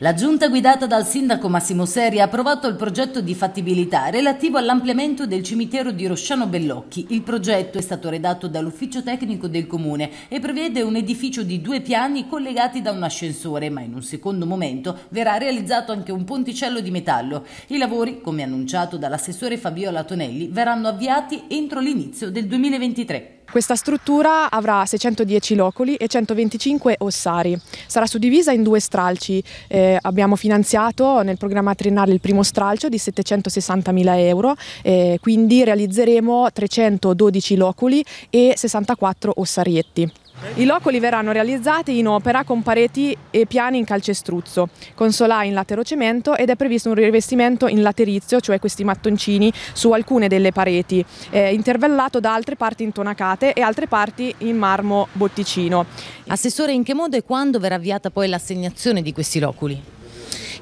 La giunta guidata dal sindaco Massimo Seri ha approvato il progetto di fattibilità relativo all'ampliamento del cimitero di Rosciano Bellocchi. Il progetto è stato redatto dall'ufficio tecnico del comune e prevede un edificio di due piani collegati da un ascensore, ma in un secondo momento verrà realizzato anche un ponticello di metallo. I lavori, come annunciato dall'assessore Fabiola Tonelli, verranno avviati entro l'inizio del 2023. Questa struttura avrà 610 loculi e 125 ossari. Sarà suddivisa in due stralci. Eh, abbiamo finanziato nel programma triennale il primo stralcio di 760.000 euro, eh, quindi realizzeremo 312 loculi e 64 ossarietti. I locoli verranno realizzati in opera con pareti e piani in calcestruzzo, con solai in laterocemento ed è previsto un rivestimento in laterizio, cioè questi mattoncini, su alcune delle pareti, eh, intervellato da altre parti intonacate e altre parti in marmo botticino. Assessore, in che modo e quando verrà avviata poi l'assegnazione di questi loculi?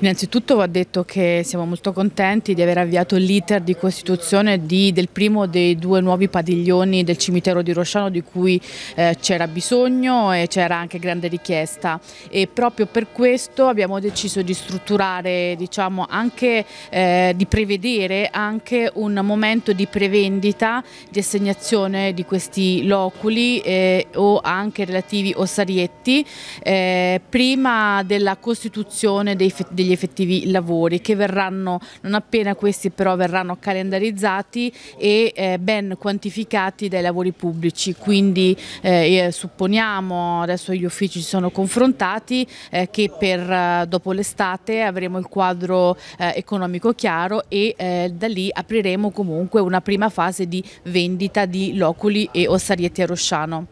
Innanzitutto va detto che siamo molto contenti di aver avviato l'iter di costituzione di, del primo dei due nuovi padiglioni del cimitero di Rosciano di cui eh, c'era bisogno e c'era anche grande richiesta e proprio per questo abbiamo deciso di strutturare, diciamo anche eh, di prevedere anche un momento di prevendita, di assegnazione di questi loculi eh, o anche relativi ossarietti eh, prima della costituzione dei, degli gli effettivi lavori che verranno non appena questi però verranno calendarizzati e eh, ben quantificati dai lavori pubblici quindi eh, supponiamo adesso gli uffici si sono confrontati eh, che per eh, dopo l'estate avremo il quadro eh, economico chiaro e eh, da lì apriremo comunque una prima fase di vendita di loculi e ossarietti a Rosciano.